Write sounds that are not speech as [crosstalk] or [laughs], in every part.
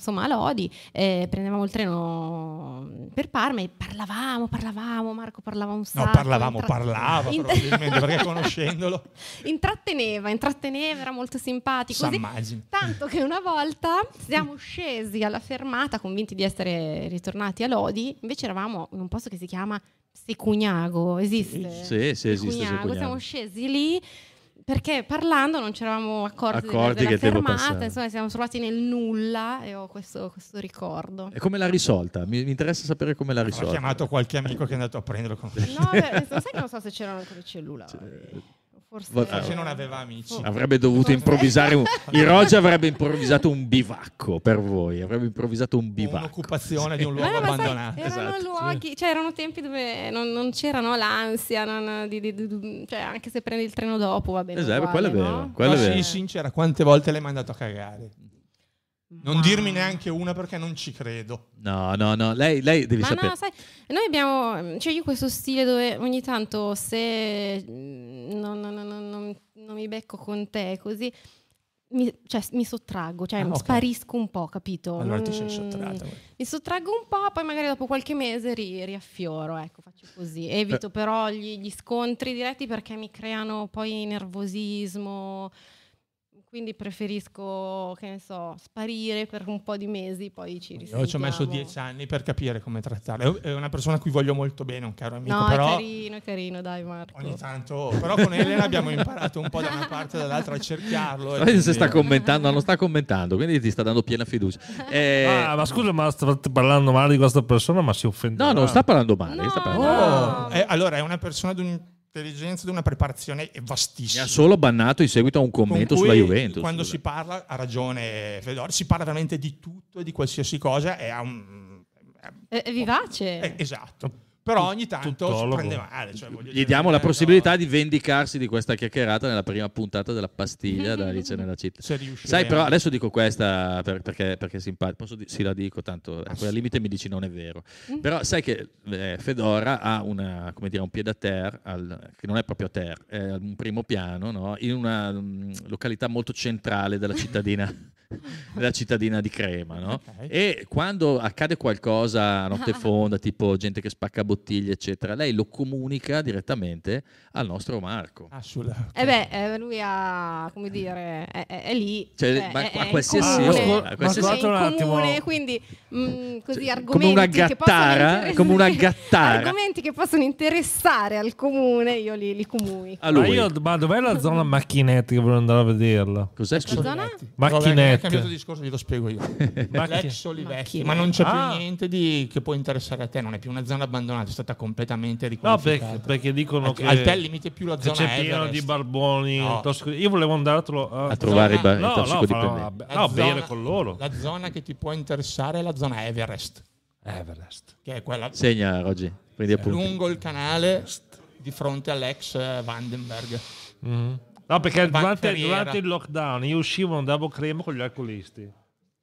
insomma a Lodi, eh, prendevamo il treno per Parma e parlavamo, parlavamo, Marco parlava un sacco. No, parlavamo, intratt- parlava int- probabilmente perché [laughs] conoscendolo. intratteneva, intratteneva, era molto simpatico. Così, tanto che una volta siamo scesi alla fermata convinti di essere ritornati a Lodi, invece eravamo in un posto che si chiama Secugnago, esiste? Sì, sì, esiste Secugnago. Secugnago. Siamo scesi lì perché parlando non ci eravamo accorti, accorti della, della fermata, insomma siamo trovati nel nulla e ho questo, questo ricordo. E come l'ha risolta? Mi, mi interessa sapere come l'ha risolta. Ho chiamato qualche amico che è andato a prenderlo con te. No, beh, sai che non so se c'erano ancora i cellulari. C'è... Cioè, Forse, Forse avrebbe, ah. non aveva amici. Avrebbe dovuto Forse. improvvisare. Un, [laughs] il Roger avrebbe improvvisato un bivacco per voi. Avrebbe improvvisato un bivacco. Un'occupazione sì. di un luogo allora, abbandonato. Sai, erano esatto. luoghi, cioè erano tempi dove non, non c'era no, l'ansia. Non, di, di, di, cioè anche se prendi il treno dopo, va bene. Esatto, uguale, quello è vero. No? Quello no, è vero. Sì, sincera, quante volte l'hai mandato a cagare? Non Ma... dirmi neanche una perché non ci credo. No, no, no, lei, lei deve Ma sapere. No, sai, noi abbiamo, cioè io questo stile dove ogni tanto se non, mm, non, non, non mi becco con te così, mi, cioè, mi sottraggo, cioè ah, okay. sparisco un po', capito? Allora mm, ti sei sottratto. Mi sottraggo un po', poi magari dopo qualche mese ri, riaffioro, ecco, faccio così. Evito eh. però gli, gli scontri diretti perché mi creano poi nervosismo quindi preferisco, che ne so, sparire per un po' di mesi, poi ci risentiamo. Io ci ho messo dieci anni per capire come trattarlo. È una persona a cui voglio molto bene, un caro amico. No, però è carino, è carino, dai Marco. Ogni tanto, però con Elena abbiamo imparato un po' da una parte e dall'altra a cercarlo. Ma se sta commentando, non sta commentando, quindi ti sta dando piena fiducia. [laughs] E... Eh, ah, ma scusa, ma state parlando male di questa persona, ma si offende. No, non sta parlando male. No, sta parlando... No. Eh, allora, è una persona di un un'intelligenza, di una preparazione vastissima. Mi ha solo bannato in seguito a un commento sulla Juventus. Quando si parla, ha ragione Fedor, si parla veramente di tutto e di qualsiasi cosa, è, un, è, è vivace. È, esatto però ogni tanto prende male. Cioè, Gli dire, diamo la eh, possibilità no. di vendicarsi di questa chiacchierata nella prima puntata della pastiglia da Alice nella città. Sai, però adesso dico questa per, perché, perché è simpatico. Posso di- sì, la dico, tanto poi eh, al limite mi dici non è vero. Mm. Però sai che eh, Fedora ha una, dire, un piede a terra, che non è proprio a terra, è un primo piano, no? in una um, località molto centrale della cittadina [laughs] la cittadina di Crema, no? okay. E quando accade qualcosa a notte [laughs] fonda, tipo gente che spacca bottiglie, eccetera, lei lo comunica direttamente al nostro Marco. Assolutamente. Ah, e eh beh, eh, lui ha, come eh. dire, è, è, è lì. Cioè, cioè è, a qualsiasi ora. Qualsiasi... un attimo. quindi mm, così cioè, argomenti come una gattara, argomenti che possono interessare al comune, io li, li comunico. Ma, io, ma dov'è la zona macchinette che volevo andare a vederla? Cos'è? La zona? Macchinette cambiato discorso, glielo spiego io. [laughs] L'ex Olivetti, ma non c'è ah. più niente di, che può interessare a te, non è più una zona abbandonata, è stata completamente riqualificata. No, perché, perché dicono a, che al te limite più la zona c'è Everest. di barboni, no. tosco, io volevo andare a, a trovare zona, i, ba- no, tossicodipendenti. No, no, no bene con loro. La zona che ti può interessare è la zona Everest. Everest. Che è quella Segna oggi, prendi appunti. Lungo il canale di fronte all'ex eh, Vandenberg. Mm-hmm. No, perché durante, durante, il lockdown io uscivo, andavo a crema con gli alcolisti.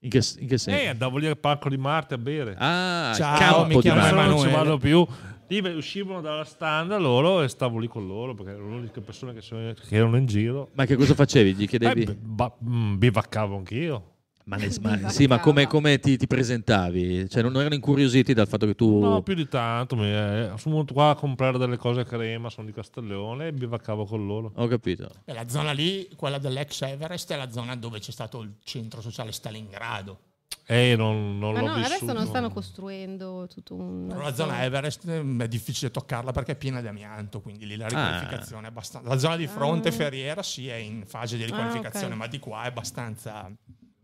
In che, in che senso? Eh, andavo lì al Parco di Marte a bere. Ah, Ciao, campo mi chiamo Emanuele. Non ci vado più. Lì uscivano dalla stand loro e stavo lì con loro perché erano le uniche persone che, sono, che erano in giro. Ma che cosa facevi? Gli chiedevi? Eh, mm, bivaccavo anch'io. Manesmani. [laughs] Sì, ma come, come ti, ti, presentavi? Cioè, non erano incuriositi dal fatto che tu... No, più di tanto. Mi, eh, sono venuto qua a comprare delle cose a crema, sono di Castellone e bivaccavo con loro. Ho capito. E la zona lì, quella dell'ex Everest, è la zona dove c'è stato il centro sociale Stalingrado. Eh, non, non ma l'ho no, vissuto. adesso non stanno costruendo tutto un... Però la zona Everest mm, è difficile toccarla perché è piena di amianto, quindi lì la ah. riqualificazione ah. è abbastanza... La zona di fronte ah. ferriera sì è in fase di ah, riqualificazione, ah, okay. ma di qua è abbastanza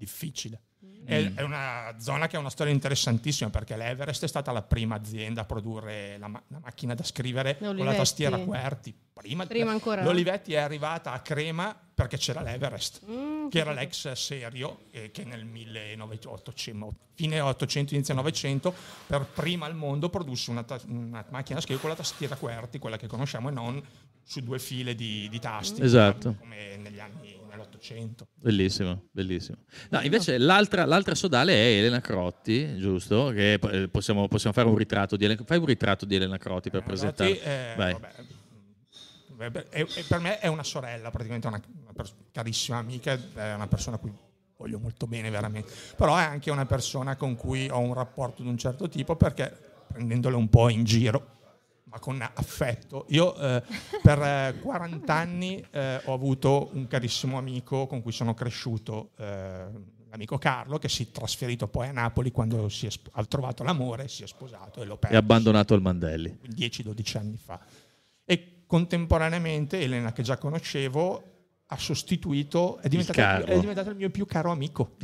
difficile. Mm. È, mm. è, una zona che ha una storia interessantissima perché l'Everest è stata la prima azienda a produrre la, ma- la macchina da scrivere L'Olivetti. con la tastiera QWERTY. Prima, prima ancora. L'Olivetti è arrivata a Crema perché c'era l'Everest, mm, che era l'ex serio eh, che nel 1800, fine 800, inizio 900, per prima al mondo produsse una, ta- una macchina da scrivere con la tastiera QWERTY, quella che conosciamo e non su due file di, di tasti, esatto. come negli anni 100. Bellissimo, bellissimo. No, invece l'altra, l'altra, sodale è Elena Crotti, giusto? Che eh, possiamo, possiamo fare un ritratto di Elena, fai un ritratto di Elena Crotti per eh, presentare. Eh, per me è una sorella, praticamente una, una pers- carissima amica, è una persona a cui voglio molto bene veramente, però è anche una persona con cui ho un rapporto di un certo tipo perché prendendole un po' in giro ma con affetto. Io eh, per 40 eh, anni eh, ho avuto un carissimo amico con cui sono cresciuto, eh, l'amico Carlo, che si è trasferito poi a Napoli quando sp- ha trovato l'amore, si è sposato e l'ho perso. E ha abbandonato il Mandelli. 10-12 anni fa. E contemporaneamente Elena, che già conoscevo, ha sostituito, è diventato, è diventato, il mio più caro amico.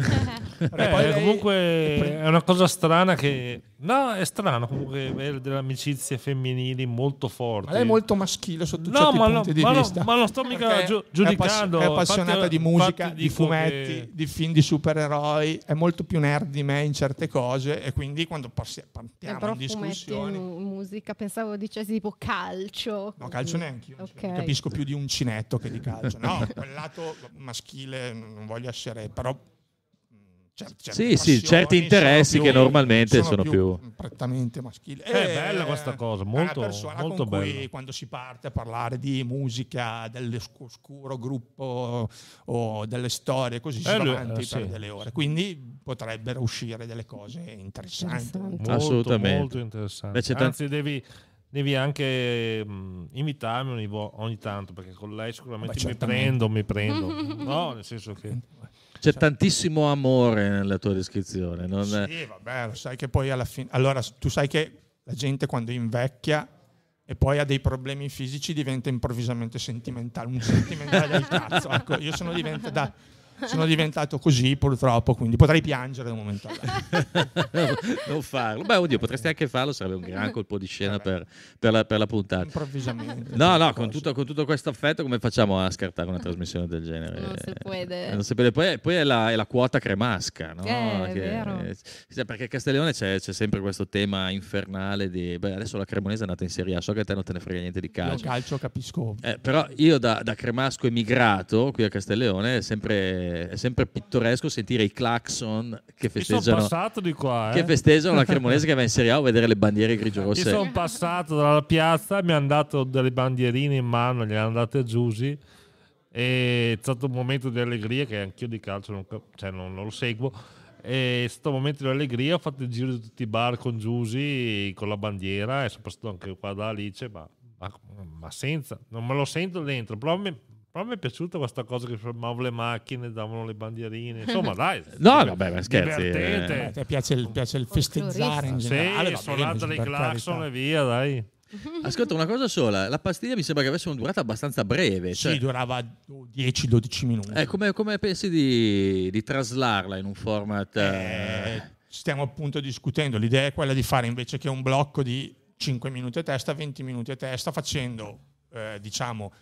Beh, [laughs] poi comunque lei... è una cosa strana che... No, è strano comunque avere delle amicizie femminili molto forti. Ma lei è molto maschile sotto no, certi punti no, di ma vista. No, ma non sto mica gi- giudicando. È, appassionata infatti, di musica, di fumetti, che... di film di supereroi, è molto più nerd di me in certe cose e quindi quando partiamo eh, però in discussioni... musica, pensavo dicessi tipo calcio. No, calcio neanche io. Okay. Capisco più di uncinetto che di calcio. No, [laughs] quel lato maschile, non voglio essere, però... Mm, certe, certe sì, sì, certi interessi più, che normalmente sono, sono più, più, prettamente maschili. Eh, è eh, bella questa cosa, molto, molto bella. quando si parte a parlare di musica, dell'oscuro gruppo o delle storie, così si va avanti eh, per sì. delle ore. Quindi potrebbero uscire delle cose interessanti. Interessante. Molto, Assolutamente. Molto interessanti. Anzi, devi devi anche mh, invitarmi ogni, ogni, tanto perché con lei sicuramente mi prendo, mi prendo. [laughs] no, nel senso che... C'è tantissimo amore nella tua descrizione. Non sì, è... vabbè, lo sai che poi alla fine... Allora, tu sai che la gente quando invecchia e poi ha dei problemi fisici diventa improvvisamente sentimentale, un sentimentale del cazzo. Ecco, io sono diventato da sono diventato così purtroppo, quindi potrei piangere da un momento [laughs] non farlo. Beh, oddio, potresti anche farlo, sarebbe un gran colpo di scena per, per, la, per, la, puntata. Improvvisamente. No, no, con tutto, con tutto, questo affetto come facciamo a scartare una trasmissione del genere? Non si può Non Poi, poi è, la, è, la, quota cremasca, no? Eh, che, è perché a Castellone c'è, c'è, sempre questo tema infernale di... Beh, adesso la Cremonese è andata in Serie A, so che a te non te ne frega niente di calcio. Io calcio capisco. Eh, però io da, da cremasco emigrato qui a Castelleone sempre è, sempre pittoresco sentire i clacson che festeggiano, sono qua, eh? che festeggiano la [laughs] Cremonese che va in Serie A o vedere le bandiere grigio-rosse. Io sono passato dalla piazza, mi hanno dato delle bandierine in mano, le hanno date a e è stato un momento di allegria che anch'io di calcio non, cioè non, non lo seguo e è stato un momento di allegria ho fatto il giro di tutti i bar con Giusy con la bandiera e soprattutto anche qua da Alice ma, ma, ma senza non me lo sento dentro però mi, però mi è piaciuta questa cosa che fermavano le macchine, davano le bandierine. Insomma, [laughs] dai. no, vabbè, ma scherzi. Eh. Beh, piace il, piace il festeggiare in generale. Sì, vabbè, dei clacson e via, dai. [laughs] Ascolta, una cosa sola, la pastiglia mi sembra che avesse una durata abbastanza breve. Cioè... Sì, durava 10-12 minuti. Eh, come, come pensi di, di, traslarla in un format... Eh, eh, stiamo appunto discutendo, l'idea è quella di fare invece che un blocco di 5 minuti a testa, 20 minuti a testa, facendo, eh, diciamo,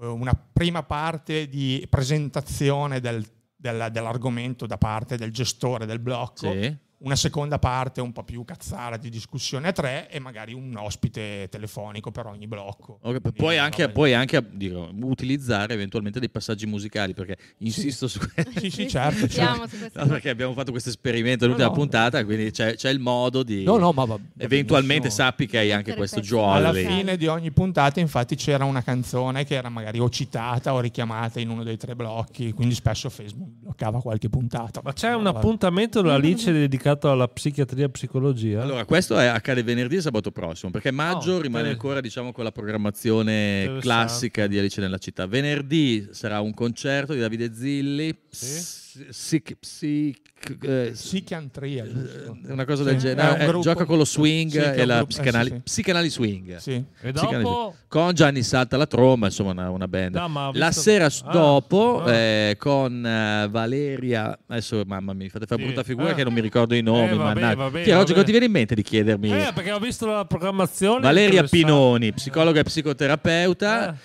eh, una prima parte di presentazione del, della, dell'argomento da parte del gestore del blocco. Sì una seconda parte un po' più cazzara di discussione a tre e magari un ospite telefonico per ogni blocco. Okay, puoi anche, puoi anche dico, utilizzare eventualmente dei passaggi musicali perché insisto sì. [laughs] Certo, certo. su questo. sì, sì, certo. certo. No, perché abbiamo fatto questo esperimento nell'ultima no, no. puntata, quindi c'è, c'è, il modo di... No, no, ma eventualmente benissimo. sappi che hai anche questo gioco. Alla fine di ogni puntata infatti c'era una canzone che era magari o citata o richiamata in uno dei tre blocchi, quindi spesso Facebook bloccava qualche puntata. Ma c'è un appuntamento della Alice dedicato dedicato alla psichiatria e psicologia. Allora, questo è, accade venerdì e sabato prossimo, perché oh, maggio oh, rimane ancora diciamo, con la programmazione classica di Alice nella città. Venerdì sarà un concerto di Davide Zilli. Sì psic, psic, eh, psichiatria, eh, una cosa del genere. No, eh, gioca con lo swing sì, e la psicanali, eh, sì, sì. psicanali swing. Sì. E dopo... Con Gianni Salta la tromba, insomma, una, una band. No, la sera ah, dopo ah. Eh, con Valeria, adesso mamma mia, fate fare sì. brutta figura ah. che non mi ricordo i nomi. Eh, va bene, va oggi cosa ti viene in mente di chiedermi? Eh, perché ho visto la programmazione. Valeria Pinoni, psicologa e psicoterapeuta,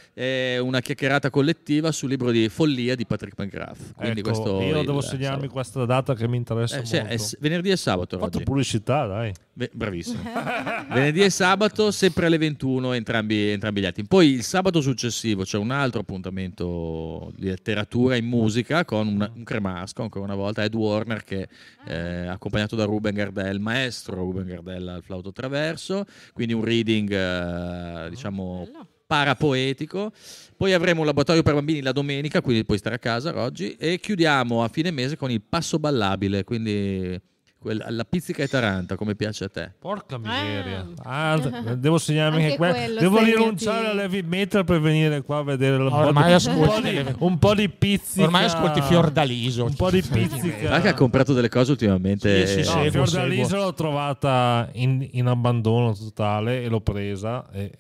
una chiacchierata collettiva sul libro di Follia di Patrick McGrath. Quindi ecco, questo aprile. devo segnarmi sabato. questa data che mi interessa eh, sì, è, venerdì e sabato. Ho fatto pubblicità, dai. Beh, bravissimo. [laughs] venerdì e sabato, sempre alle 21, entrambi, entrambi, gli atti. Poi il sabato successivo c'è un altro appuntamento di letteratura in musica con un, un cremasco, ancora una volta, Ed Warner che è eh, accompagnato da Ruben Gardella, il maestro Ruben Gardella al flauto traverso, quindi un reading, eh, diciamo... Bello parapoetico. Poi avremo un laboratorio per bambini la domenica, quindi puoi stare a casa oggi. E chiudiamo a fine mese con il passo ballabile, quindi quella, la pizzica e Taranta, come piace a te. Porca ah, miseria. Ah. Ah, [laughs] devo segnarmi anche, anche quello. Devo segnati. rinunciare all'heavy metal per venire qua a vedere la Ormai un, po di, un po' di pizzica. Ormai ascolti Fiordaliso. Un po' di pizzica. Anche ha comprato delle cose ultimamente. Sì, sì, no, seguo, Fiordaliso l'ho trovata in, in abbandono totale e l'ho presa. E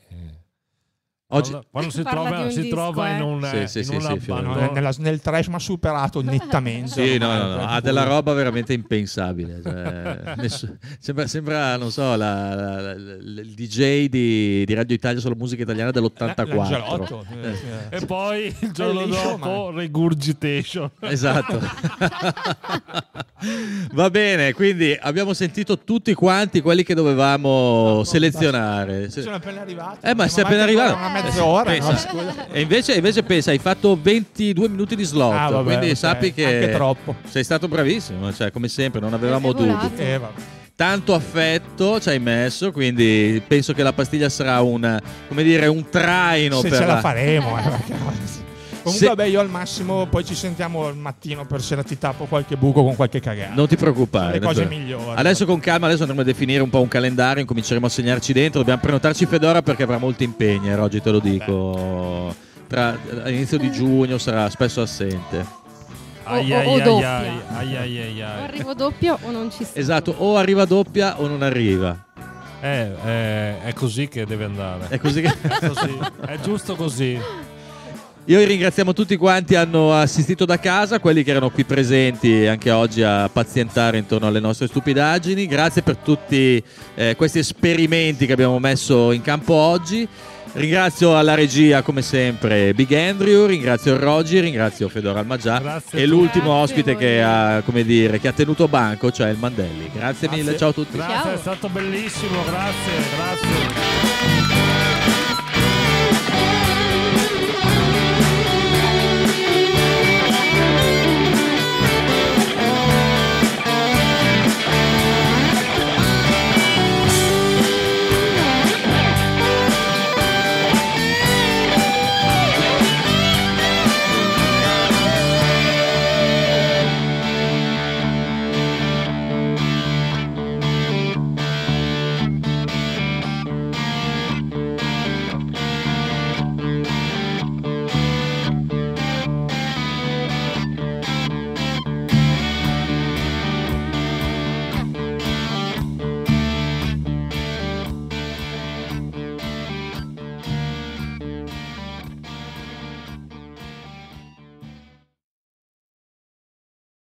Oggi... Quando [laughs] si trova, eh. un si disco, trova eh? in un, sì, sì, sì, sì, no, no. nel trash ma superato nettamente. sì, no, no, no, ha della roba veramente impensabile. Cioè, [laughs] nessun, sembra, sembra, non so, la, la, la, il DJ di, di, Radio Italia sulla musica italiana dell'84. e poi il giorno dopo Regurgitation. [laughs] Esatto. Va bene, quindi abbiamo sentito tutti quanti quelli che dovevamo selezionare. Sono appena arrivati. Eh, ma sei appena arrivato mezz'ora. No, e invece, invece, pensa, hai fatto 22 minuti di slot. Ah, vabbè, quindi okay. sappi che sei stato bravissimo, cioè, come sempre, non avevamo dubbi. Eh, Tanto affetto ci hai messo, quindi penso che la pastiglia sarà un, dire, un traino. Se per ce la, la faremo. Eh, eh. Comunque, se... vabbè, io al massimo poi ci sentiamo al mattino per se la ti tappo qualche buco con qualche cagata. Non ti preoccupare. Le cose migliori. Adesso con calma, adesso andremo a definire un po' un calendario, incominceremo a segnarci dentro. Dobbiamo prenotarci Fedora perché avrà molti impegni, eh, oggi te lo dico. Tra, all'inizio di eh. giugno sarà spesso assente. Ai, o, ai, ai, ai, O arrivo doppia o non ci sta. Esatto, o arriva doppia o non arriva. Eh, eh, è così che deve andare. È così che... è, così. è giusto così. [laughs] Io ringraziamo tutti quanti che hanno assistito da casa, quelli che erano qui presenti anche oggi a pazientare intorno alle nostre stupidaggini. Grazie per tutti eh, questi esperimenti che abbiamo messo in campo oggi. Ringrazio alla regia come sempre Big Andrew, ringrazio Roggi, ringrazio Fedora Almagià e l'ultimo ospite che ha, dire, che ha, tenuto banco, cioè il Mandelli. Grazie, grazie. mille, ciao a tutti. Grazie, ciao. è stato bellissimo, grazie, grazie.